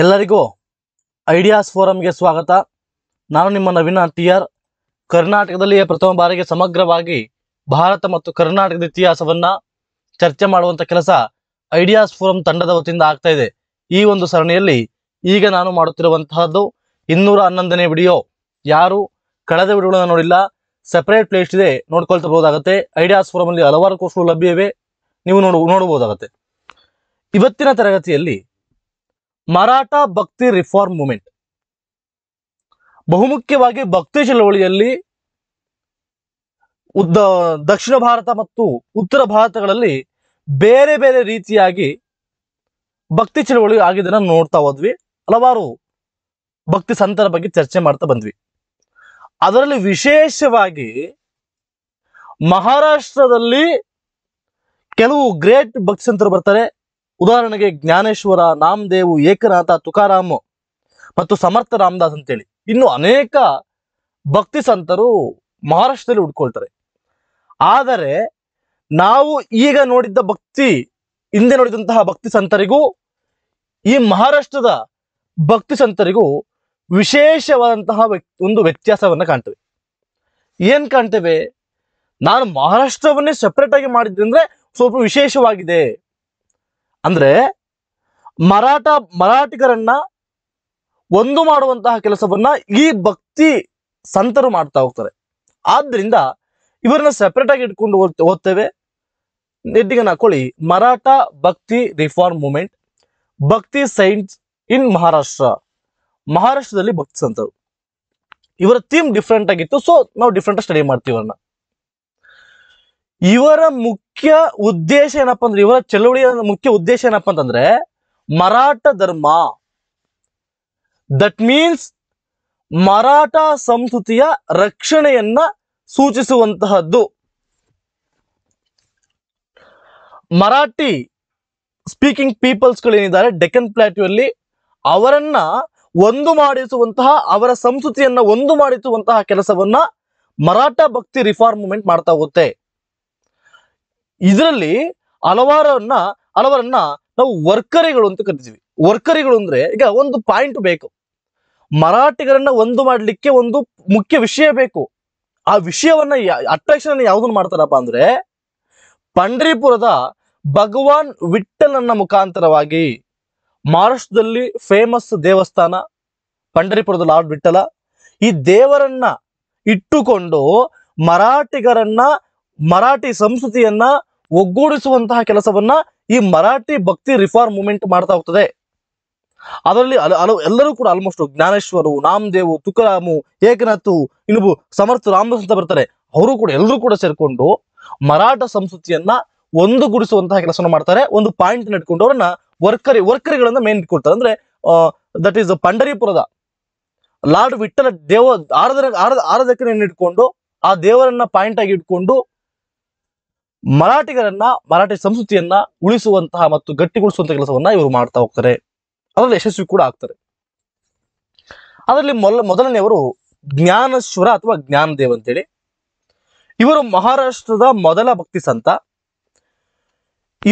ಎಲ್ಲರಿಗೂ ಐಡಿಯಾಸ್ ಫೋರಂಗೆ ಸ್ವಾಗತ ನಾನು ನಿಮ್ಮ ನವೀನ ಟಿ ಆರ್ ಕರ್ನಾಟಕದಲ್ಲಿಯೇ ಪ್ರಥಮ ಬಾರಿಗೆ ಸಮಗ್ರವಾಗಿ ಭಾರತ ಮತ್ತು ಕರ್ನಾಟಕದ ಇತಿಹಾಸವನ್ನ ಚರ್ಚೆ ಮಾಡುವಂಥ ಕೆಲಸ ಐಡಿಯಾಸ್ ಫೋರಂ ತಂಡದ ವತಿಯಿಂದ ಆಗ್ತಾ ಇದೆ ಈ ಒಂದು ಸರಣಿಯಲ್ಲಿ ಈಗ ನಾನು ಮಾಡುತ್ತಿರುವಂತಹದ್ದು ಇನ್ನೂರ ಹನ್ನೊಂದನೇ ವಿಡಿಯೋ ಯಾರು ಕಳೆದ ವಿಡಿಯೋಗಳನ್ನು ನೋಡಿಲ್ಲ ಸೆಪರೇಟ್ ಪ್ಲೇಸ್ ಇದೆ ನೋಡ್ಕೊಳ್ತಬಹುದಾಗತ್ತೆ ಐಡಿಯಾಸ್ ಫೋರಂ ಅಲ್ಲಿ ಹಲವಾರು ಕೋರ್ಸ್ಗಳು ಲಭ್ಯವೇ ನೀವು ನೋಡ ನೋಡಬಹುದಾಗತ್ತೆ ಇವತ್ತಿನ ತರಗತಿಯಲ್ಲಿ ಮರಾಠ ಭಕ್ತಿ ರಿಫಾರ್ಮ್ ಮೂಮೆಂಟ್ ಬಹುಮುಖ್ಯವಾಗಿ ಭಕ್ತಿ ಚಳವಳಿಯಲ್ಲಿ ಉದ್ದ ದಕ್ಷಿಣ ಭಾರತ ಮತ್ತು ಉತ್ತರ ಭಾರತಗಳಲ್ಲಿ ಬೇರೆ ಬೇರೆ ರೀತಿಯಾಗಿ ಭಕ್ತಿ ಚಳವಳಿ ಆಗಿದ್ದನ್ನು ನೋಡ್ತಾ ಹೋದ್ವಿ ಹಲವಾರು ಭಕ್ತಿ ಸಂತರ ಬಗ್ಗೆ ಚರ್ಚೆ ಮಾಡ್ತಾ ಬಂದ್ವಿ ಅದರಲ್ಲಿ ವಿಶೇಷವಾಗಿ ಮಹಾರಾಷ್ಟ್ರದಲ್ಲಿ ಕೆಲವು ಗ್ರೇಟ್ ಭಕ್ತಿ ಸಂತರು ಬರ್ತಾರೆ ಉದಾಹರಣೆಗೆ ಜ್ಞಾನೇಶ್ವರ ನಾಮದೇವು ಏಕನಾಥ ತುಕಾರಾಮ್ ಮತ್ತು ಸಮರ್ಥ ರಾಮದಾಸ್ ಅಂತೇಳಿ ಇನ್ನು ಅನೇಕ ಭಕ್ತಿ ಸಂತರು ಮಹಾರಾಷ್ಟ್ರದಲ್ಲಿ ಉಟ್ಕೊಳ್ತಾರೆ ಆದರೆ ನಾವು ಈಗ ನೋಡಿದ್ದ ಭಕ್ತಿ ಹಿಂದೆ ನೋಡಿದಂತಹ ಭಕ್ತಿ ಸಂತರಿಗೂ ಈ ಮಹಾರಾಷ್ಟ್ರದ ಭಕ್ತಿ ಸಂತರಿಗೂ ವಿಶೇಷವಾದಂತಹ ಒಂದು ವ್ಯತ್ಯಾಸವನ್ನು ಕಾಣ್ತೇವೆ ಏನು ಕಾಣ್ತೇವೆ ನಾನು ಮಹಾರಾಷ್ಟ್ರವನ್ನೇ ಸಪ್ರೇಟ್ ಆಗಿ ಮಾಡಿದ್ದೆ ಅಂದರೆ ಸ್ವಲ್ಪ ವಿಶೇಷವಾಗಿದೆ ಅಂದ್ರೆ ಮರಾಠ ಮರಾಠಿಗರನ್ನ ಒಂದು ಮಾಡುವಂತಹ ಕೆಲಸವನ್ನ ಈ ಭಕ್ತಿ ಸಂತರು ಮಾಡ್ತಾ ಹೋಗ್ತಾರೆ ಆದ್ರಿಂದ ಇವರನ್ನ ಸೆಪರೇಟ್ ಆಗಿ ಇಟ್ಕೊಂಡು ಓದ್ತೇವೆ ನೆಟ್ಟಿಗೆ ನಾಕೊಳ್ಳಿ Maratha bhakti reform movement bhakti saints in Maharashtra ಮಹಾರಾಷ್ಟ್ರದಲ್ಲಿ ಭಕ್ತಿ ಸಂತರು ಇವರ ಥೀಮ್ ಡಿಫ್ರೆಂಟ್ ಆಗಿತ್ತು ಸೊ ನಾವು ಡಿಫ್ರೆಂಟ್ ಸ್ಟಡಿ ಮಾಡ್ತೀವಿ ಇವರ ಮುಕ್ ಮುಖ್ಯ ಉದ್ದೇಶ ಏನಪ್ಪ ಅಂದ್ರೆ ಇವರ ಚಳವಳಿಯ ಮುಖ್ಯ ಉದ್ದೇಶ ಏನಪ್ಪ ಅಂತಂದ್ರೆ ಮರಾಠ ಧರ್ಮ ದಟ್ ಮೀನ್ಸ್ ಮರಾಠ ಸಂಸ್ಕೃತಿಯ ರಕ್ಷಣೆಯನ್ನ ಸೂಚಿಸುವಂತಹದ್ದು ಮರಾಠಿ ಸ್ಪೀಕಿಂಗ್ ಪೀಪಲ್ಸ್ ಏನಿದ್ದಾರೆ ಡೆಕ್ಕನ್ ಪ್ಲಾಟ್ಯೂ ಅಲ್ಲಿ ಅವರನ್ನ ಒಂದು ಮಾಡಿಸುವಂತಹ ಅವರ ಸಂಸ್ಕೃತಿಯನ್ನ ಒಂದು ಮಾಡಿಸುವಂತಹ ಕೆಲಸವನ್ನ ಮರಾಠ ಭಕ್ತಿ ರಿಫಾರ್ಮ್ ಮೂಮೆಂಟ್ ಮಾಡ್ತಾ ಹೋಗುತ್ತೆ ಇದರಲ್ಲಿ ಹಲವಾರನ್ನ ಹಲವರನ್ನ ನಾವು ವರ್ಕರಿಗಳು ಅಂತ ಕರಿತೀವಿ ವರ್ಕರಿಗಳು ಅಂದ್ರೆ ಈಗ ಒಂದು ಪಾಯಿಂಟ್ ಬೇಕು ಮರಾಠಿಗರನ್ನ ಒಂದು ಮಾಡಲಿಕ್ಕೆ ಒಂದು ಮುಖ್ಯ ವಿಷಯ ಬೇಕು ಆ ವಿಷಯವನ್ನ ಅಟ್ರಾಕ್ಷನ್ ಅನ್ನ ಯಾವ್ದನ್ನ ಮಾಡ್ತಾರಪ್ಪ ಅಂದ್ರೆ ಪಂಡ್ರೀಪುರದ ಭಗವಾನ್ ವಿಠಲನ್ನ ಮುಖಾಂತರವಾಗಿ ಮಹಾರಾಷ್ಟ್ರದಲ್ಲಿ ಫೇಮಸ್ ದೇವಸ್ಥಾನ ಪಂಡರಿಪುರದ ಲಾರ್ಡ್ ವಿಠಲ ಈ ದೇವರನ್ನ ಇಟ್ಟುಕೊಂಡು ಮರಾಠಿಗರನ್ನ ಮರಾಠಿ ಸಂಸ್ಕೃತಿಯನ್ನ ಒಗ್ಗೂಡಿಸುವಂತಹ ಕೆಲಸವನ್ನ ಈ ಮರಾಠಿ ಭಕ್ತಿ ರಿಫಾರ್ಮ್ ಮೂವ್ಮೆಂಟ್ ಮಾಡ್ತಾ ಹೋಗ್ತದೆ ಅದರಲ್ಲಿ ಎಲ್ಲರೂ ಕೂಡ ಆಲ್ಮೋಸ್ಟ್ ಜ್ಞಾನೇಶ್ವರು ನಾಮದೇವು ತುಕರಾಮು ಏಕನಾಥು ಇನ್ನೊಬ್ಬ ಸಮರ್ಥ ರಾಮದಾಸ್ ಅಂತ ಬರ್ತಾರೆ ಅವರು ಕೂಡ ಎಲ್ಲರೂ ಕೂಡ ಸೇರ್ಕೊಂಡು ಮರಾಠ ಸಂಸ್ಕೃತಿಯನ್ನ ಒಂದುಗೂಡಿಸುವಂತಹ ಕೆಲಸವನ್ನು ಮಾಡ್ತಾರೆ ಒಂದು ಪಾಯಿಂಟ್ ಇಟ್ಕೊಂಡು ಅವರನ್ನ ವರ್ಕರಿ ವರ್ಕರಿಗಳನ್ನ ಮೇನ್ ಇಟ್ಕೊಳ್ತಾರೆ ಅಂದ್ರೆ ದಟ್ ಈಸ್ ಪಂಡರಿಪುರದ ಲಾರ್ಡ್ ವಿಠಲ ದೇವ ಆರಾಧನೆ ಆರಾಧಕರನ್ನ ಇಟ್ಕೊಂಡು ಆ ದೇವರನ್ನ ಪಾಯಿಂಟ್ ಆಗಿ ಇಟ್ಕೊಂಡು ಮರಾಠಿಗರನ್ನ ಮರಾಠಿ ಸಂಸ್ಕೃತಿಯನ್ನ ಉಳಿಸುವಂತಹ ಮತ್ತು ಗಟ್ಟಿಗೊಳಿಸುವಂತಹ ಕೆಲಸವನ್ನ ಇವರು ಮಾಡ್ತಾ ಹೋಗ್ತಾರೆ ಅದರಲ್ಲಿ ಯಶಸ್ವಿ ಕೂಡ ಆಗ್ತಾರೆ ಅದರಲ್ಲಿ ಮೊಲ ಮೊದಲನೆಯವರು ಜ್ಞಾನೇಶ್ವರ ಅಥವಾ ಜ್ಞಾನದೇವ್ ಅಂತೇಳಿ ಇವರು ಮಹಾರಾಷ್ಟ್ರದ ಮೊದಲ ಭಕ್ತಿ ಸಂತ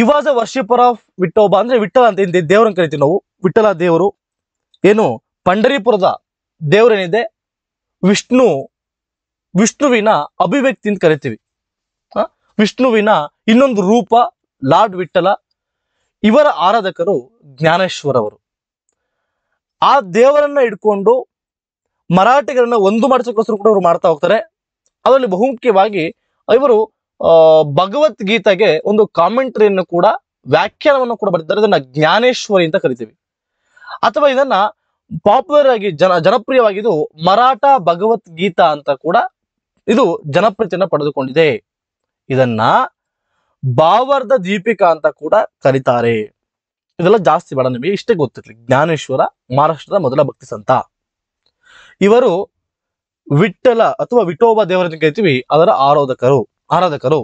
ಇವಾಜ ವರ್ಷಿಪರ್ ಆಫ್ ವಿಠೋಬ ಅಂದ್ರೆ ವಿಠಲ ಅಂತ ದೇವರನ್ನು ಕರಿತೀವಿ ನಾವು ವಿಠಲ ದೇವರು ಏನು ಪಂಡರಿಪುರದ ದೇವರೇನಿದೆ ವಿಷ್ಣು ವಿಷ್ಣುವಿನ ಅಭಿವ್ಯಕ್ತಿ ಅಂತ ಕರಿತೀವಿ ವಿಷ್ಣುವಿನ ಇನ್ನೊಂದು ರೂಪ ಲಾರ್ಡ್ ವಿಠಲ ಇವರ ಆರಾಧಕರು ಜ್ಞಾನೇಶ್ವರವರು ಆ ದೇವರನ್ನ ಇಟ್ಕೊಂಡು ಮರಾಠಿಗರನ್ನ ಒಂದು ಮಾಡಿಸೋಕ್ಕೋಸ್ಕರ ಕೂಡ ಅವರು ಮಾಡ್ತಾ ಹೋಗ್ತಾರೆ ಅದರಲ್ಲಿ ಬಹುಮುಖ್ಯವಾಗಿ ಇವರು ಭಗವದ್ಗೀತೆಗೆ ಒಂದು ಕಾಮೆಂಟ್ರಿಯನ್ನು ಕೂಡ ವ್ಯಾಖ್ಯಾನವನ್ನು ಕೂಡ ಬರೆದಿದ್ದಾರೆ ಇದನ್ನ ಜ್ಞಾನೇಶ್ವರಿ ಅಂತ ಕರಿತೀವಿ ಅಥವಾ ಇದನ್ನ ಪಾಪ್ಯುಲರ್ ಆಗಿ ಜನ ಜನಪ್ರಿಯವಾಗಿದ್ದು ಮರಾಠ ಭಗವದ್ಗೀತಾ ಅಂತ ಕೂಡ ಇದು ಜನಪ್ರಿಯತೆಯನ್ನು ಪಡೆದುಕೊಂಡಿದೆ ಇದನ್ನ ಬಾವರ್ದ ದೀಪಿಕಾ ಅಂತ ಕೂಡ ಕರೀತಾರೆ ಇದೆಲ್ಲ ಜಾಸ್ತಿ ಬೇಡ ನಿಮಗೆ ಇಷ್ಟೇ ಗೊತ್ತಿರಲಿ ಜ್ಞಾನೇಶ್ವರ ಮಹಾರಾಷ್ಟ್ರದ ಮೊದಲ ಭಕ್ತಿ ಸಂತ ಇವರು ವಿಠಲ ಅಥವಾ ವಿಠೋಬ ದೇವರನ್ನು ಕರಿತೀವಿ ಅದರ ಆರಾಧಕರು ಆರಾಧಕರು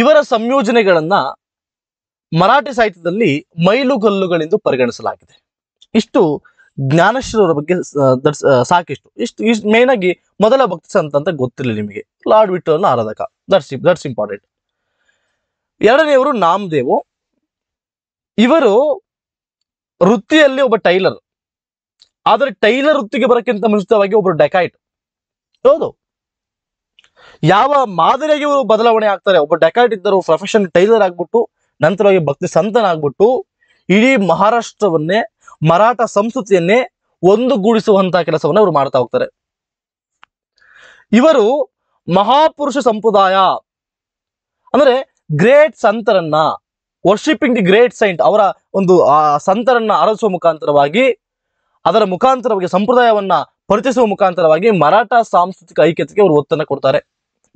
ಇವರ ಸಂಯೋಜನೆಗಳನ್ನ ಮರಾಠಿ ಸಾಹಿತ್ಯದಲ್ಲಿ ಮೈಲುಗಲ್ಲುಗಳೆಂದು ಪರಿಗಣಿಸಲಾಗಿದೆ ಇಷ್ಟು ಜ್ಞಾನಶ್ರೀ ಬಗ್ಗೆ ಸಾಕಿಷ್ಟು ಇಷ್ಟು ಇಷ್ಟು ಮೇನ್ ಆಗಿ ಮೊದಲ ಭಕ್ತಿ ಸಂತ ಅಂತ ಗೊತ್ತಿಲ್ಲ ನಿಮಗೆ ಲಾರ್ಡ್ ವಿಠಲನ ಆರಾಧಕ ದಟ್ಸ್ ದಟ್ಸ್ ಇಂಪಾರ್ಟೆಂಟ್ ಎರಡನೆಯವರು ನಾಮದೇವು ಇವರು ವೃತ್ತಿಯಲ್ಲಿ ಒಬ್ಬ ಟೈಲರ್ ಆದರೆ ಟೈಲರ್ ವೃತ್ತಿಗೆ ಬರೋಕ್ಕಿಂತ ಮುಂಚಿತವಾಗಿ ಒಬ್ಬರು ಡೆಕಾಯಿಟ್ ಹೌದು ಯಾವ ಮಾದರಿಯಾಗಿ ಇವರು ಬದಲಾವಣೆ ಆಗ್ತಾರೆ ಒಬ್ಬ ಡೆಕಾಯ್ಟ್ ಇದ್ದರು ಪ್ರೊಫೆಷನ್ ಟೈಲರ್ ಆಗ್ಬಿಟ್ಟು ನಂತರವಾಗಿ ಭಕ್ತಿ ಸಂತನಾಗ್ಬಿಟ್ಟು ಇಡೀ ಮಹಾರಾಷ್ಟ್ರವನ್ನೇ ಮರಾಠ ಸಂಸ್ಕೃತಿಯನ್ನೇ ಒಂದುಗೂಡಿಸುವಂತಹ ಕೆಲಸವನ್ನು ಅವರು ಮಾಡ್ತಾ ಹೋಗ್ತಾರೆ ಇವರು ಮಹಾಪುರುಷ ಸಂಪ್ರದಾಯ ಅಂದ್ರೆ ಗ್ರೇಟ್ ಸಂತರನ್ನ ವರ್ಷಿಪಿಂಗ್ ದಿ ಗ್ರೇಟ್ ಸೈಂಟ್ ಅವರ ಒಂದು ಆ ಸಂತರನ್ನ ಆರಿಸುವ ಮುಖಾಂತರವಾಗಿ ಅದರ ಮುಖಾಂತರವಾಗಿ ಸಂಪ್ರದಾಯವನ್ನ ಪರಿಚಯಿಸುವ ಮುಖಾಂತರವಾಗಿ ಮರಾಠ ಸಾಂಸ್ಕೃತಿಕ ಐಕ್ಯತೆಗೆ ಅವರು ಒತ್ತನ್ನು ಕೊಡ್ತಾರೆ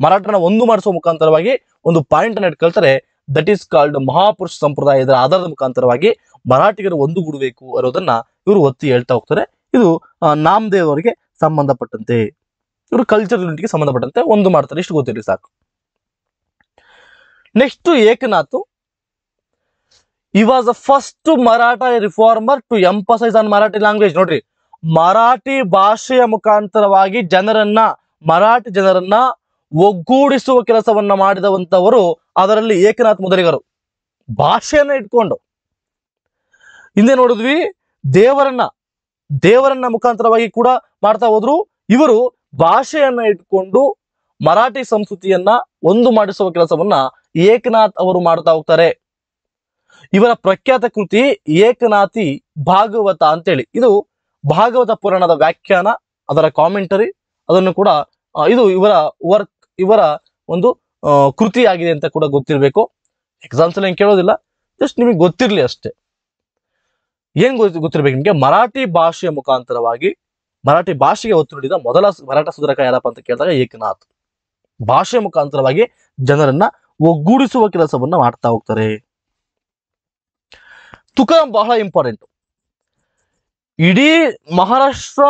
ಮರಾಠನ ಒಂದು ಮಾಡಿಸುವ ಮುಖಾಂತರವಾಗಿ ಒಂದು ಪಾಯಿಂಟ್ ಅನ್ನು ಇಟ್ಕೊಳ್ತಾರೆ ದಟ್ ಈಸ್ ಕಾಲ್ಡ್ ಮಹಾಪುರುಷ ಸಂಪ್ರದಾಯದ ಆಧಾರದ ಮುಖಾಂತರವಾಗಿ ಮರಾಠಿಗರು ಒಂದುಗೂಡಬೇಕು ಅನ್ನೋದನ್ನ ಇವರು ಒತ್ತಿ ಹೇಳ್ತಾ ಹೋಗ್ತಾರೆ ಇದು ನಾಮದೇವ್ ಅವರಿಗೆ ಸಂಬಂಧಪಟ್ಟಂತೆ ಇವರು ಕಲ್ಚರ್ ಯೂನಿಟ್ಗೆ ಸಂಬಂಧಪಟ್ಟಂತೆ ಒಂದು ಮಾಡ್ತಾರೆ ಇಷ್ಟು ಗೊತ್ತಿರಲಿ ಸಾಕು next Eknath he was the first Maratha reformer to emphasise on Marathi language ನೋಡ್ರಿ ಮರಾಠಿ ಭಾಷೆಯ ಮುಖಾಂತರವಾಗಿ ಜನರನ್ನ ಮರಾಠಿ ಜನರನ್ನ ಒಗ್ಗೂಡಿಸುವ ಕೆಲಸವನ್ನ ಮಾಡಿದವಂತವರು ಅದರಲ್ಲಿ ಏಕನಾಥ್ ಮುದರಿಗರು ಭಾಷೆಯನ್ನ ಇಟ್ಕೊಂಡು ಹಿಂದೆ ನೋಡಿದ್ವಿ ದೇವರನ್ನ ದೇವರನ್ನ ಮುಖಾಂತರವಾಗಿ ಕೂಡ ಮಾಡ್ತಾ ಹೋದ್ರು ಇವರು ಭಾಷೆಯನ್ನ ಇಟ್ಕೊಂಡು ಮರಾಠಿ ಸಂಸ್ಕೃತಿಯನ್ನ ಒಂದು ಮಾಡಿಸುವ ಕೆಲಸವನ್ನ ಏಕನಾಥ್ ಅವರು ಮಾಡ್ತಾ ಹೋಗ್ತಾರೆ ಇವರ ಪ್ರಖ್ಯಾತ ಕೃತಿ ಏಕನಾಥಿ ಭಾಗವತ ಅಂತೇಳಿ ಇದು ಭಾಗವತ ಪುರಾಣದ ವ್ಯಾಖ್ಯಾನ ಅದರ ಕಾಮೆಂಟರಿ ಅದನ್ನು ಕೂಡ ಇದು ಇವರ ವರ್ಕ್ ಇವರ ಒಂದು ಕೃತಿ ಆಗಿದೆ ಅಂತ ಕೂಡ ಗೊತ್ತಿರಬೇಕು ಎಕ್ಸಾಮ್ಸ್ ಏನು ಕೇಳೋದಿಲ್ಲ ಜಸ್ಟ್ ನಿಮಗೆ ಗೊತ್ತಿರಲಿ ಅಷ್ಟೇ ಏನ್ ಗೊತ್ತಿರ್ಬೇಕು ನಿಮಗೆ ಮರಾಠಿ ಭಾಷೆಯ ಮುಖಾಂತರವಾಗಿ ಮರಾಠಿ ಭಾಷೆಗೆ ಒತ್ತು ನೀಡಿದ ಮೊದಲ ಮರಾಠ ಸುಧಾರಕ ಯಾರಪ್ಪ ಅಂತ ಕೇಳಿದಾಗ ಏಕನಾಥ್ ಭಾಷೆಯ ಮುಖಾಂತರವಾಗಿ ಜನರನ್ನ ಒಗ್ಗೂಡಿಸುವ ಕೆಲಸವನ್ನ ಮಾಡ್ತಾ ಹೋಗ್ತಾರೆ ತುಕಾರಾಮ್ ಬಹಳ ಇಂಪಾರ್ಟೆಂಟ್ ಇಡೀ ಮಹಾರಾಷ್ಟ್ರ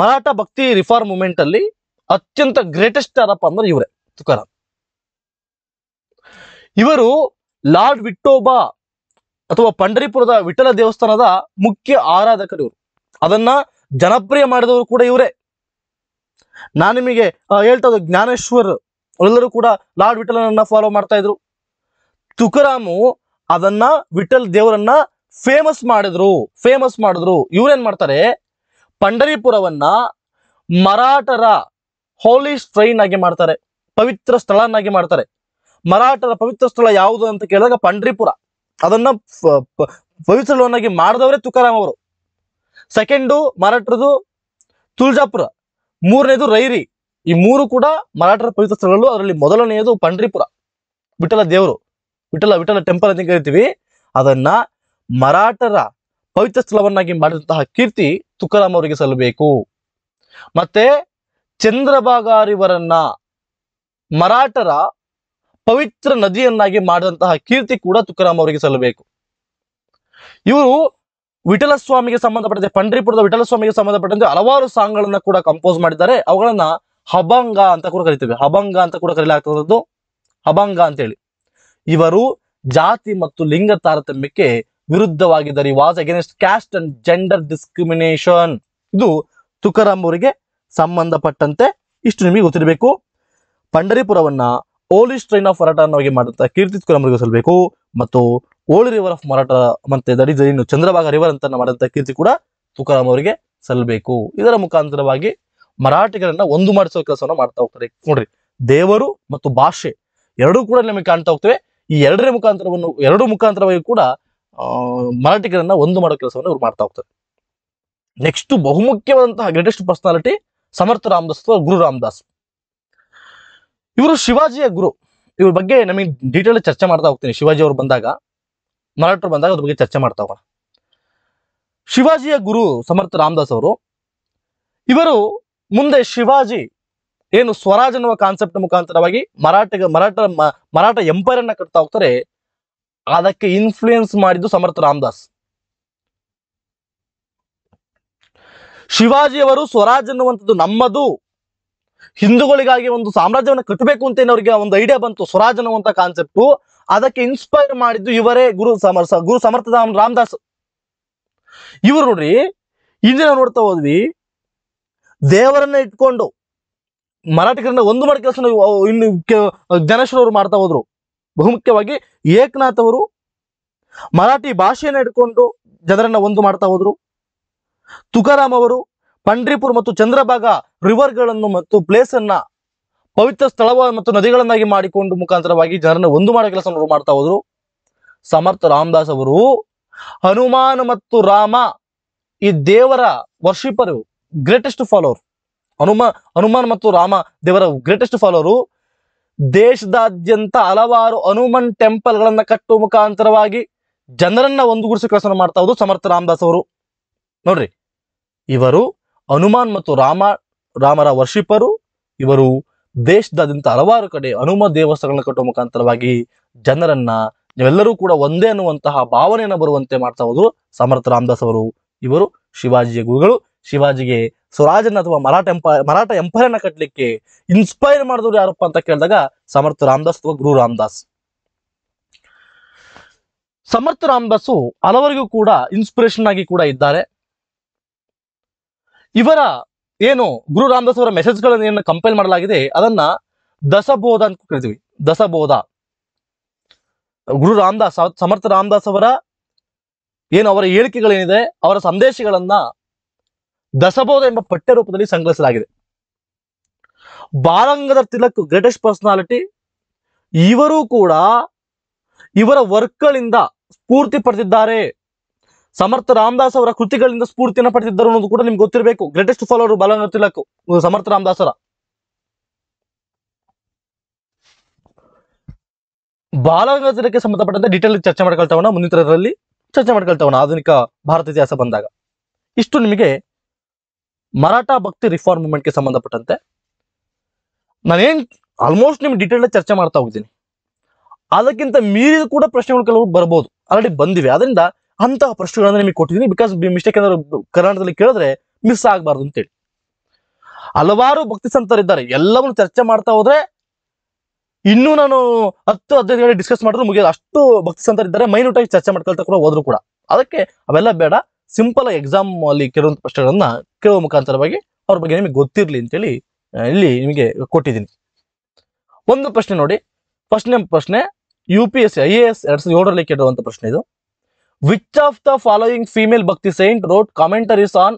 ಮರಾಠ ಭಕ್ತಿ ರಿಫಾರ್ಮ್ ಮೂಮೆಂಟ್ ಅಲ್ಲಿ ಅತ್ಯಂತ ಗ್ರೇಟೆಸ್ಟ್ ಯಾರಪ್ಪ ಅಂದ್ರೆ ಇವರೇ ತುಕಾರಾಮ್ ಇವರು ಲಾರ್ಡ್ ವಿಟ್ಟೋಬಾ ಅಥವಾ ಪಂಡರಿಪುರದ ವಿಠಲ ದೇವಸ್ಥಾನದ ಮುಖ್ಯ ಆರಾಧಕರು ಇವರು ಅದನ್ನ ಜನಪ್ರಿಯ ಮಾಡಿದವರು ಕೂಡ ಇವರೇ ನಾನು ನಿಮಗೆ ಹೇಳ್ತಾ ಇದ್ದ ಜ್ಞಾನೇಶ್ವರ್ ಅವರೆಲ್ಲರೂ ಕೂಡ ಲಾರ್ಡ್ ವಿಠಲನನ್ನ ಫಾಲೋ ಮಾಡ್ತಾ ಇದ್ರು ತುಕಾರಾಮು ಅದನ್ನ ವಿಠಲ್ ದೇವರನ್ನ ಫೇಮಸ್ ಮಾಡಿದ್ರು ಫೇಮಸ್ ಮಾಡಿದ್ರು ಇವ್ರೇನ್ ಮಾಡ್ತಾರೆ ಪಂಡರಿಪುರವನ್ನ ಮರಾಠರ ಹೋಲಿ ಸ್ಟ್ರೈನ್ ಆಗಿ ಮಾಡ್ತಾರೆ ಪವಿತ್ರ ಸ್ಥಳನಾಗಿ ಮಾಡ್ತಾರೆ ಮರಾಠರ ಪವಿತ್ರ ಸ್ಥಳ ಯಾವುದು ಅಂತ ಕೇಳಿದಾಗ ಪಂಡ್ರಿಪುರ ಅದನ್ನ ಸ್ಥಳವನ್ನಾಗಿ ಮಾಡಿದವರೇ ತುಕಾರಾಮ್ ಅವರು ಸೆಕೆಂಡು ಮರಾಠರದು ತುಳ್ಜಾಪುರ ಮೂರನೇದು ರೈರಿ ಈ ಮೂರು ಕೂಡ ಮರಾಠರ ಪವಿತ್ರ ಸ್ಥಳಗಳು ಅದರಲ್ಲಿ ಮೊದಲನೆಯದು ಪಂಡ್ರಿಪುರ ವಿಠಲ ದೇವರು ವಿಠಲ ವಿಠಲ ಟೆಂಪಲ್ ಅಂತ ಕರಿತೀವಿ ಅದನ್ನ ಮರಾಠರ ಪವಿತ್ರ ಸ್ಥಳವನ್ನಾಗಿ ಮಾಡಿದಂತಹ ಕೀರ್ತಿ ತುಕಾರಾಮ್ ಅವರಿಗೆ ಸಲ್ಲಬೇಕು ಮತ್ತೆ ಚಂದ್ರಭಾಗಾರಿವರನ್ನ ಮರಾಠರ ಪವಿತ್ರ ನದಿಯನ್ನಾಗಿ ಮಾಡಿದಂತಹ ಕೀರ್ತಿ ಕೂಡ ತುಕಾರಾಮ್ ಅವರಿಗೆ ಸಲ್ಲಬೇಕು ಇವರು ವಿಠಲಸ್ವಾಮಿಗೆ ಸಂಬಂಧಪಟ್ಟಂತೆ ಪಂಡ್ರಿಪುರದ ವಿಠಲಸ್ವಾಮಿಗೆ ಸಂಬಂಧಪಟ್ಟಂತೆ ಹಲವಾರು ಸಾಂಗ್ಗಳನ್ನು ಕೂಡ ಕಂಪೋಸ್ ಮಾಡಿದ್ದಾರೆ ಅವುಗಳನ್ನ ಹಬಂಗ ಅಂತ ಕೂಡ ಕರಿತೇವೆ ಹಬಂಗ ಅಂತ ಕೂಡ ಕರೀಲಾಗ್ತದ್ದು ಹಬಂಗ ಅಂತೇಳಿ ಇವರು ಜಾತಿ ಮತ್ತು ಲಿಂಗ ತಾರತಮ್ಯಕ್ಕೆ ವಿರುದ್ಧವಾಗಿದ್ದಾರೆ he was against caste and gender discrimination ಇದು ತುಕಾರಾಮ್ ಅವರಿಗೆ ಸಂಬಂಧಪಟ್ಟಂತೆ ಇಷ್ಟು ನಿಮಗೆ ಗೊತ್ತಿರಬೇಕು ಪಂಡರಿಪುರವನ್ನ ಓಲಿ ಟ್ರೈನ್ ಆಫ್ ಮರಾಠ ಅನ್ನೋಗಿ ಮಾಡಿದಂಥ ಕೀರ್ತಿ ಕುಲಮರಿಗೆ ಸಲ್ಲಬೇಕು ಮತ್ತು ಓಳಿ ರಿವರ್ ಆಫ್ ಮರಾಠ ಮತ್ತೆ ದಡಿ ಏನು ಚಂದ್ರಭಾಗ ರಿವರ್ ಅಂತ ಮಾಡಿದಂತಹ ಕೀರ್ತಿ ಕೂಡ ತುಕಾರಾಮ್ ಅವರಿಗೆ ಸಲ್ಲಬೇಕು ಇದರ ಮುಖಾಂತರವಾಗಿ ಮರಾಠಿಗರನ್ನ ಒಂದು ಮಾಡಿಸುವ ಕೆಲಸವನ್ನ ಮಾಡ್ತಾ ಹೋಗ್ತಾರೆ ನೋಡ್ರಿ ದೇವರು ಮತ್ತು ಭಾಷೆ ಎರಡೂ ಕೂಡ ನಿಮಗೆ ಕಾಣ್ತಾ ಹೋಗ್ತವೆ ಈ ಎರಡರ ಮುಖಾಂತರವನ್ನು ಎರಡು ಮುಖಾಂತರವಾಗಿ ಕೂಡ ಮರಾಠಿಗರನ್ನ ಒಂದು ಮಾಡೋ ಕೆಲಸವನ್ನು ಇವ್ರು ಮಾಡ್ತಾ ಹೋಗ್ತಾರೆ ನೆಕ್ಸ್ಟ್ ಬಹುಮುಖ್ಯವಾದಂತಹ ಗ್ರೇಟೆಸ್ಟ್ ಪರ್ಸನಾಲಿಟಿ ಸಮರ್ಥ ರಾಮದಾಸ್ ಅಥವಾ ಗುರು ರಾಮದಾಸ್ ಇವರು ಶಿವಾಜಿಯ ಗುರು ಇವ್ರ ಬಗ್ಗೆ ನಮಗೆ ಡೀಟೇಲ್ ಚರ್ಚೆ ಮಾಡ್ತಾ ಹೋಗ್ತೀನಿ ಶಿವಾಜಿ ಅವರು ಬಂದಾಗ ಮರಾಠರು ಬಂದಾಗ ಅದ್ರ ಬಗ್ಗೆ ಚರ್ಚೆ ಮಾಡ್ತಾ ಹೋಗೋಣ ಶಿವಾಜಿಯ ಗುರು ಸಮರ್ಥ ರಾಮದಾಸ್ ಅವರು ಇವರು ಮುಂದೆ ಶಿವಾಜಿ ಏನು ಸ್ವರಾಜ್ ಅನ್ನುವ ಕಾನ್ಸೆಪ್ಟ್ ಮುಖಾಂತರವಾಗಿ ಮರಾಠ ಮರಾಠ ಮರಾಠ ಎಂಪೈರ್ ಅನ್ನ ಕಟ್ತಾ ಹೋಗ್ತಾರೆ ಅದಕ್ಕೆ ಇನ್ಫ್ಲೂಯೆನ್ಸ್ ಮಾಡಿದ್ದು ಸಮರ್ಥ ರಾಮದಾಸ್ ಶಿವಾಜಿಯವರು ಸ್ವರಾಜ್ ಅನ್ನುವಂಥದ್ದು ನಮ್ಮದು ಹಿಂದೂಗಳಿಗಾಗಿ ಒಂದು ಸಾಮ್ರಾಜ್ಯವನ್ನು ಕಟ್ಟಬೇಕು ಅಂತ ಅವರಿಗೆ ಒಂದು ಐಡಿಯಾ ಬಂತು ಸ್ವರಾಜ್ ಅನ್ನುವಂಥ ಕಾನ್ಸೆಪ್ಟು ಅದಕ್ಕೆ ಇನ್ಸ್ಪೈರ್ ಮಾಡಿದ್ದು ಇವರೇ ಗುರು ಸಮರ್ಸ ಗುರು ಸಮರ್ಥ ರಾಮದಾಸ್ ಇವರು ನೋಡ್ರಿ ಇಂದಿನ ನಾವು ನೋಡ್ತಾ ಹೋದ್ವಿ ದೇವರನ್ನ ಇಟ್ಕೊಂಡು ಮರಾಠಿಗರನ್ನ ಒಂದು ಮಾಡಿ ಕೆಲಸ ಇನ್ನು ಜನಶ್ರವರು ಮಾಡ್ತಾ ಹೋದ್ರು ಬಹುಮುಖ್ಯವಾಗಿ ಏಕನಾಥ್ ಅವರು ಮರಾಠಿ ಭಾಷೆಯನ್ನ ಇಟ್ಕೊಂಡು ಜನರನ್ನ ಒಂದು ಮಾಡ್ತಾ ಹೋದ್ರು ತುಕಾರಾಮ್ ಅವರು ಪಂಡ್ರಿಪುರ್ ಮತ್ತು ಚಂದ್ರಭಾಗ ರಿವರ್ಗಳನ್ನು ಮತ್ತು ಪ್ಲೇಸ್ ಅನ್ನ ಪವಿತ್ರ ಸ್ಥಳ ಮತ್ತು ನದಿಗಳನ್ನಾಗಿ ಮಾಡಿಕೊಂಡು ಮುಖಾಂತರವಾಗಿ ಜನರನ್ನು ಒಂದು ಮಾಡೋ ಕೆಲಸ ಮಾಡ್ತಾ ಹೋದ್ರು ಸಮರ್ಥ ರಾಮದಾಸ್ ಅವರು ಹನುಮಾನ್ ಮತ್ತು ರಾಮ ಈ ದೇವರ ವರ್ಷಿಪರು ಗ್ರೇಟೆಸ್ಟ್ ಫಾಲೋವರ್ ಹನುಮ ಹನುಮಾನ್ ಮತ್ತು ರಾಮ ದೇವರ ಗ್ರೇಟೆಸ್ಟ್ ಫಾಲೋರು ದೇಶದಾದ್ಯಂತ ಹಲವಾರು ಹನುಮನ್ ಟೆಂಪಲ್ ಗಳನ್ನ ಕಟ್ಟುವ ಮುಖಾಂತರವಾಗಿ ಜನರನ್ನ ಒಂದುಗೂಡಿಸಿ ಕೆಲಸ ಮಾಡ್ತಾ ಹೋದ್ರು ಸಮರ್ಥ ರಾಮದಾಸ್ ಅವರು ನೋಡ್ರಿ ಇವರು ಹನುಮಾನ್ ಮತ್ತು ರಾಮ ರಾಮರ ವರ್ಷಿಪರು ಇವರು ದೇಶದಾದ್ಯಂತ ಹಲವಾರು ಕಡೆ ಹನುಮ ದೇವಸ್ಥಾನಗಳನ್ನ ಕಟ್ಟುವ ಮುಖಾಂತರವಾಗಿ ಜನರನ್ನ ನೀವೆಲ್ಲರೂ ಕೂಡ ಒಂದೇ ಅನ್ನುವಂತಹ ಭಾವನೆಯನ್ನು ಬರುವಂತೆ ಮಾಡ್ತಾ ಹೋದ್ರು ಸಮರ್ಥ ರಾಮದಾಸ್ ಅವರು ಇವರು ಶಿವಾಜಿಯ ಗುರುಗಳು ಶಿವಾಜಿಗೆ ಸ್ವರಾಜನ ಅಥವಾ ಮರಾಠ ಎಂಪ ಮರಾಠ ಎಂಪೈರ್ನ ಕಟ್ಟಲಿಕ್ಕೆ ಇನ್ಸ್ಪೈರ್ ಮಾಡಿದವರು ಯಾರಪ್ಪ ಅಂತ ಕೇಳಿದಾಗ ಸಮರ್ಥ ರಾಮದಾಸ್ ಅಥವಾ ಗುರು ರಾಮದಾಸ್ ಸಮರ್ಥ ರಾಮದಾಸು ಹಲವರಿಗೂ ಕೂಡ ಇನ್ಸ್ಪಿರೇಷನ್ ಆಗಿ ಕೂಡ ಇದ್ದಾರೆ ಇವರ ಏನು ಗುರು ರಾಮದಾಸ್ ಅವರ ಮೆಸೇಜ್ಗಳನ್ನು ಏನು ಕಂಪೈಲ್ ಮಾಡಲಾಗಿದೆ ಅದನ್ನ ದಸಬೋಧ ಅಂತ ಕರಿತೀವಿ ದಸಬೋಧ ಗುರು ರಾಮದಾಸ್ ಸಮರ್ಥ ರಾಮದಾಸ್ ಅವರ ಏನು ಅವರ ಹೇಳಿಕೆಗಳೇನಿದೆ ಅವರ ಸಂದೇಶಗಳನ್ನ ದಸಬೋಧ ಎಂಬ ಪಠ್ಯ ರೂಪದಲ್ಲಿ ಸಂಗ್ರಹಿಸಲಾಗಿದೆ ಬಾಲಂಗದ ತಿಲಕ್ ಗ್ರೇಟೆಸ್ಟ್ ಪರ್ಸನಾಲಿಟಿ ಇವರು ಕೂಡ ಇವರ ವರ್ಕ್ಗಳಿಂದ ಸ್ಫೂರ್ತಿ ಪಡೆದಿದ್ದಾರೆ ಸಮರ್ಥ ರಾಮದಾಸ್ ಅವರ ಕೃತಿಗಳಿಂದ ಸ್ಫೂರ್ತಿಯನ್ನು ಪಡೆದಿದ್ದರು ಅನ್ನೋದು ಕೂಡ ನಿಮ್ಗೆ ಗೊತ್ತಿರಬೇಕು ಗ್ರೇಟೆಸ್ಟ್ ಫಾಲೋರ್ ಬಾಲನ ತಿಲಕ್ ಸಮರ್ಥ ರಾಮದಾಸರ ಅವರ ಸಂಬಂಧಪಟ್ಟಂತೆ ಡೀಟೇಲ್ ಚರ್ಚೆ ಮಾಡ್ಕೊಳ್ತಾವಣ ಮುಂದಿತರರಲ್ಲಿ ಚರ್ಚೆ ಮಾಡ್ಕೊಳ್ತಾವಣ ಆಧುನಿಕ ಭಾರತ ಇತಿಹಾಸ ಬಂದಾಗ ಇಷ್ಟು ನಿಮಗೆ ಮರಾಠ ಭಕ್ತಿ ರಿಫಾರ್ಮ್ ಗೆ ಸಂಬಂಧಪಟ್ಟಂತೆ ನಾನೇನ್ ಆಲ್ಮೋಸ್ಟ್ ನಿಮ್ಗೆ ಡೀಟೇಲ್ ಚರ್ಚೆ ಮಾಡ್ತಾ ಹೋಗ್ತೀನಿ ಅದಕ್ಕಿಂತ ಮೀರಿದ ಕೂಡ ಪ್ರಶ್ನೆಗಳು ಕೆಲವು ಬರ್ಬೋದು ಆಲ್ರೆಡಿ ಬಂದಿವೆ ಅದರಿಂದ ಅಂತಹ ಪ್ರಶ್ನೆಗಳನ್ನ ನಿಮಗೆ ಕೊಟ್ಟಿದ್ದೀನಿ ಬಿಕಾಸ್ ಮಿಸ್ಟೇಕ್ ಏನಾದ್ರು ಕರ್ನಾಟಕದಲ್ಲಿ ಕೇಳಿದ್ರೆ ಮಿಸ್ ಆಗಬಾರ್ದು ಅಂತೇಳಿ ಹಲವಾರು ಭಕ್ತಿ ಸಂತರಿದ್ದಾರೆ ಎಲ್ಲವನ್ನು ಚರ್ಚೆ ಮಾಡ್ತಾ ಹೋದ್ರೆ ಇನ್ನೂ ನಾನು ಹತ್ತು ಹದಿನೈದು ಗಂಟೆ ಡಿಸ್ಕಸ್ ಮಾಡಿದ್ರು ಮುಗಿಯೋದು ಅಷ್ಟು ಭಕ್ತಿ ಸಂತರಿದ್ದಾರೆ ಮೈನ್ಯೂಟ್ ಆಗಿ ಚರ್ಚೆ ಮಾಡ್ಕೊಳ್ತಾ ಕೂಡ ಹೋದ್ರು ಕೂಡ ಅದಕ್ಕೆ ಅವೆಲ್ಲ ಬೇಡ ಸಿಂಪಲ್ ಆಗಿ ಎಕ್ಸಾಮ್ ಅಲ್ಲಿ ಕೇಳುವಂಥ ಪ್ರಶ್ನೆಗಳನ್ನ ಕೇಳುವ ಮುಖಾಂತರವಾಗಿ ಅವ್ರ ಬಗ್ಗೆ ನಿಮಗೆ ಗೊತ್ತಿರಲಿ ಅಂತೇಳಿ ಇಲ್ಲಿ ನಿಮಗೆ ಕೊಟ್ಟಿದ್ದೀನಿ ಒಂದು ಪ್ರಶ್ನೆ ನೋಡಿ ಫಸ್ಟ್ ನೇಮ್ ಪ್ರಶ್ನೆ U P S C I A S ಎರಡ್ ಸಾವಿರದ ಏಳರಲ್ಲಿ ಕೇಳುವಂತಹ ಪ್ರಶ್ನೆ ಇದು which of the following female bhakti saint wrote commentaries on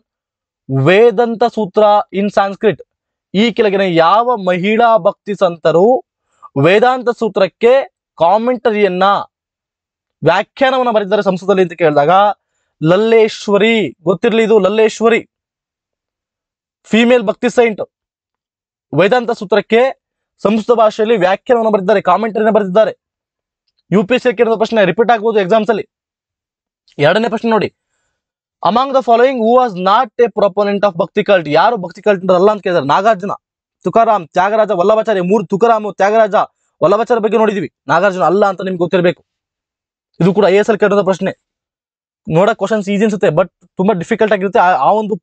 Vedanta Sutra in Sanskrit ಈ ಕೆಳಗಿನ ಯಾವ ಮಹಿಳಾ ಭಕ್ತಿ ಸಂತರು ವೇದಾಂತ ಸೂತ್ರಕ್ಕೆ ಕಾಮೆಂಟರಿಯನ್ನ ವ್ಯಾಖ್ಯಾನವನ್ನು ಬರೆದಿದ್ದಾರೆ ಸಂಸ್ಕೃತದಲ್ಲಿ ಅಂತ ಕೇಳಿದಾಗ ಲಲ್ಲೇಶ್ವರಿ ಗೊತ್ತಿರಲಿ ಇದು ಲಲ್ಲೇಶ್ವರಿ ಫೀಮೇಲ್ ಭಕ್ತಿ ಸೈಂಟ್ ವೇದಾಂತ ಸೂತ್ರಕ್ಕೆ ಸಂಸ್ಕೃತ ಭಾಷೆಯಲ್ಲಿ ವ್ಯಾಖ್ಯಾನವನ್ನು ಬರೆದಿದ್ದಾರೆ ಕಾಮೆಂಟರಿಯನ್ನು ಬರೆದಿದ್ದಾರೆ ಯು ಪಿ ಎಸ್ ಸಿ ಪ್ರಶ್ನೆ ರಿಪೀಟ್ ಆಗ್ಬೋದು ಎಕ್ಸಾಮ್ಸ್ ಅಲ್ಲಿ ಎರಡನೇ ಪ್ರಶ್ನೆ ನೋಡಿ among the following who was not a proponent of bhakti cult ಯಾರು ಭಕ್ತಿ ಕಲ್ಟ್ ಅಲ್ಲ ಅಂತ ಕೇಳಿದಾರೆ ನಾಗಾರ್ಜುನ ತುಕಾರಾಮ್ ತ್ಯಾಗರಾಜ ವಲ್ಲಭಾಚಾರ್ಯ ಮೂರು ತುಕಾರಾಮ್ ತ್ಯಾಗರಾಜ ವಲ್ಲಭಾಚಾರ್ಯ ಬಗ್ಗೆ ನೋಡಿದೀವಿ ನಾಗಾರ್ಜುನ ಅಲ್ಲ ಅಂತ ನಿಮ್ಗೆ ಗೊತ್ತಿರಬೇಕು ಇದು ಕೂಡ ಐ ಎಸ್ ಎಲ್ ಕೇಳಿದ ಪ್ರಶ್ನೆ ನೋಡೋ ಕ್ವಶನ್ಸ್ ಈಸಿ ಅನ್ಸುತ್ತೆ ಬಟ್ ತುಂಬಾ ಡಿಫಿಕಲ್ಟ್ ಆಗಿರುತ್ತೆ ಆ ಒಂದು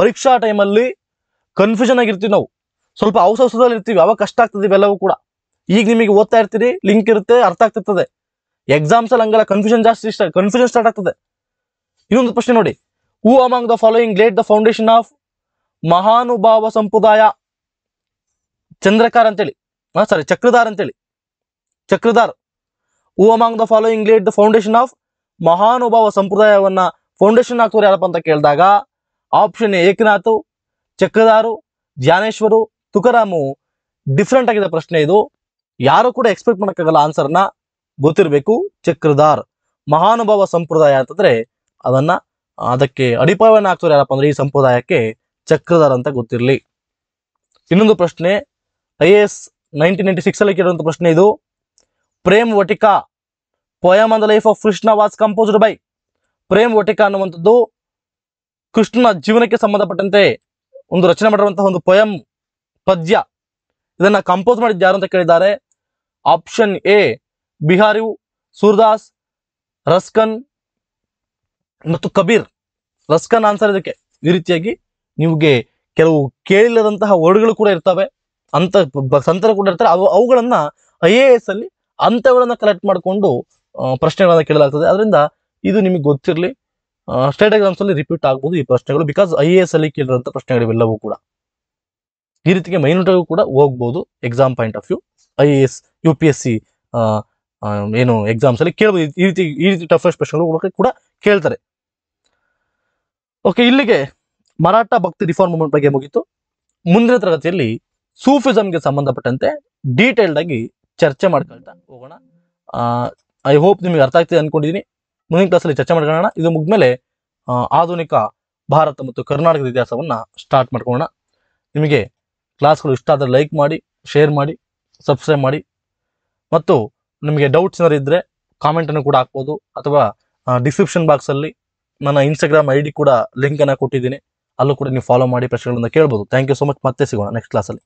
ಪರೀಕ್ಷಾ ಟೈಮಲ್ಲಿ ಕನ್ಫ್ಯೂಷನ್ ಆಗಿರ್ತೀವಿ ನಾವು ಸ್ವಲ್ಪ ಔಷಧದಲ್ಲಿ ಇರ್ತೀವಿ ಅವಾಗ ಕಷ್ಟ ಆಗ್ತದೆ ಇವೆಲ್ಲವೂ ಕೂಡ ಈಗ ನಿಮಗೆ ಓದ್ತಾ ಇರ್ತೀರಿ ಲಿಂಕ್ ಇರುತ್ತೆ ಅರ್ಥ ಆಗ್ತಿರ್ತದೆ ಎಕ್ಸಾಮ್ಸ್ ಅಲ್ಲಿ ಹಂಗಲ್ಲ ಕನ್ಫ್ಯೂಷನ್ ಜಾಸ್ತಿ ಕನ್ಫ್ಯೂಷನ್ ಸ್ಟಾರ್ಟ್ ಆಗ್ತದೆ ಇನ್ನೊಂದು ಪ್ರಶ್ನೆ ನೋಡಿ who among the following laid the foundation of Mahanubhava Sampradaya Chandrakar ಅಂತೇಳಿ ಹಾ ಸಾರಿ ಚಕ್ರಧಾರ್ ಅಂತೇಳಿ Chakradhar who among the following laid the foundation of Mahanubhava ಸಂಪ್ರದಾಯವನ್ನ ಫೌಂಡೇಶನ್ ಆಗ್ತವ್ರು ಯಾರಪ್ಪ ಅಂತ ಕೇಳಿದಾಗ ಆಪ್ಷನ್ ಏಕನಾಥ್ ಚಕ್ರದಾರು ಜ್ಞಾನೇಶ್ವರು ತುಕಾರಾಮು ಡಿಫ್ರೆಂಟ್ ಆಗಿದೆ ಪ್ರಶ್ನೆ ಇದು ಯಾರು ಕೂಡ ಎಕ್ಸ್ಪೆಕ್ಟ್ ಮಾಡೋಕ್ಕಾಗಲ್ಲ ಆನ್ಸರ್ನ ಗೊತ್ತಿರಬೇಕು ಚಕ್ರಧಾರ್ ಮಹಾನುಭಾವ ಸಂಪ್ರದಾಯ ಅಂತಂದ್ರೆ ಅದನ್ನ ಅದಕ್ಕೆ ಅಡಿಪಾಯವನ್ನು ಹಾಕ್ತಾರೆ ಯಾರಪ್ಪ ಅಂದ್ರೆ ಈ ಸಂಪ್ರದಾಯಕ್ಕೆ ಚಕ್ರಧಾರ್ ಅಂತ ಗೊತ್ತಿರಲಿ ಇನ್ನೊಂದು ಪ್ರಶ್ನೆ I A S nineteen ninety six ಅಲ್ಲಿ ಕೇಳುವಂತ ಪ್ರಶ್ನೆ ಇದು Prem Vatika poem on the life of Krishna was composed by Prem Vatika ಅನ್ನುವಂಥದ್ದು ಕೃಷ್ಣನ ಜೀವನಕ್ಕೆ ಸಂಬಂಧಪಟ್ಟಂತೆ ಒಂದು ರಚನೆ ಮಾಡಿರುವಂತಹ ಒಂದು ಪೊಯಮ್ ಪದ್ಯ ಇದನ್ನ ಕಂಪೋಸ್ ಮಾಡಿದ್ದ ಯಾರು ಅಂತ ಕೇಳಿದ್ದಾರೆ ಆಪ್ಷನ್ ಎ ಬಿಹಾರಿ ಸೂರ್ದಾಸ್ ರಸ್ಕನ್ ಮತ್ತು ಕಬೀರ್ ರಸ್ಕನ್ ಆನ್ಸರ್ ಇದಕ್ಕೆ ಈ ರೀತಿಯಾಗಿ ನಿಮಗೆ ಕೆಲವು ಕೇಳಿಲ್ಲದಂತಹ ವರ್ಡ್ಗಳು ಕೂಡ ಇರ್ತವೆ ಅಂತ ಸಂತರ ಕೂಡ ಇರ್ತಾರೆ ಅವು ಅವುಗಳನ್ನ ಐ ಎ ಎಸ್ ಅಲ್ಲಿ ಅಂಥವುಗಳನ್ನ ಕಲೆಕ್ಟ್ ಮಾಡಿಕೊಂಡು ಪ್ರಶ್ನೆಗಳನ್ನ ಕೇಳಲಾಗ್ತದೆ ಅದರಿಂದ ಇದು ನಿಮಗೆ ಗೊತ್ತಿರಲಿ ಸ್ಟೇಟ್ ಎಕ್ಸಾಮ್ಸ್ ಅಲ್ಲಿ ರಿಪೀಟ್ ಆಗ್ಬೋದು ಈ ಪ್ರಶ್ನೆಗಳು ಬಿಕಾಸ್ ಐ ಎ ಎಸ್ ಅಲ್ಲಿ ಕೇಳಿರೋಂಥ ಪ್ರಶ್ನೆಗಳಿವೆಲ್ಲವೂ ಕೂಡ ಈ ರೀತಿಗೆ ಮೈನೂಟಾಗೂ ಕೂಡ ಹೋಗ್ಬೋದು exam point of view I A S U P S C ಏನು ಎಕ್ಸಾಮ್ಸ್ ಅಲ್ಲಿ ಕೇಳಬಹುದು ಈ ರೀತಿ ಈ ರೀತಿ ಟಫೆಸ್ಟ್ ಪ್ರಶ್ನೆಗಳು ಕೂಡ ಕೇಳ್ತಾರೆ ಓಕೆ ಇಲ್ಲಿಗೆ ಮರಾಠ ಭಕ್ತಿ ರಿಫಾರ್ಮ್ ಮೂವ್ಮೆಂಟ್ ಬಗ್ಗೆ ಮುಗಿತು ಮುಂದಿನ ತರಗತಿಯಲ್ಲಿ ಸೂಫಿಸಮ್ಗೆ ಸಂಬಂಧಪಟ್ಟಂತೆ ಡೀಟೇಲ್ಡ್ ಆಗಿ ಚರ್ಚೆ ಮಾಡ್ಕೊಳ್ತಾ ಹೋಗೋಣ ಐ ಹೋಪ್ ನಿಮಗೆ ಅರ್ಥ ಆಗ್ತದೆ ಅನ್ಕೊಂಡಿದ್ದೀನಿ ಮುಂದಿನ ಕ್ಲಾಸಲ್ಲಿ ಚರ್ಚೆ ಮಾಡ್ಕೊಳ್ಳೋಣ ಇದು ಮುಗಿದ್ಮೇಲೆ ಆಧುನಿಕ ಭಾರತ ಮತ್ತು ಕರ್ನಾಟಕದ ಇತಿಹಾಸವನ್ನು ಸ್ಟಾರ್ಟ್ ಮಾಡ್ಕೊಳ್ಳೋಣ ನಿಮಗೆ ಕ್ಲಾಸ್ಗಳು ಇಷ್ಟ ಆದರೆ ಲೈಕ್ ಮಾಡಿ ಶೇರ್ ಮಾಡಿ ಸಬ್ಸ್ಕ್ರೈಬ್ ಮಾಡಿ ಮತ್ತು ನಿಮಗೆ ಡೌಟ್ಸ್ ಏನಾದ್ರು ಇದ್ರೆ ಕಾಮೆಂಟ್ ಅನ್ನು ಕೂಡ ಹಾಕ್ಬೋದು ಅಥವಾ ಡಿಸ್ಕ್ರಿಪ್ಷನ್ ಬಾಕ್ಸ್ ಅಲ್ಲಿ ನನ್ನ ಇನ್ಸ್ಟಾಗ್ರಾಮ್ ಐ ಡಿ ಕೂಡ ಲಿಂಕ್ ಅನ್ನ ಕೊಟ್ಟಿದ್ದೀನಿ ಅಲ್ಲೂ ಕೂಡ ನೀವು ಫಾಲೋ ಮಾಡಿ ಪ್ರಶ್ನೆಗಳನ್ನ ಕೇಳ್ಬೋದು ಥ್ಯಾಂಕ್ ಯು ಸೊ ಮಚ್ ಮತ್ತೆ ಸಿಗೋಣ ನೆಕ್ಸ್ಟ್ ಕ್ಲಾಸಲ್ಲಿ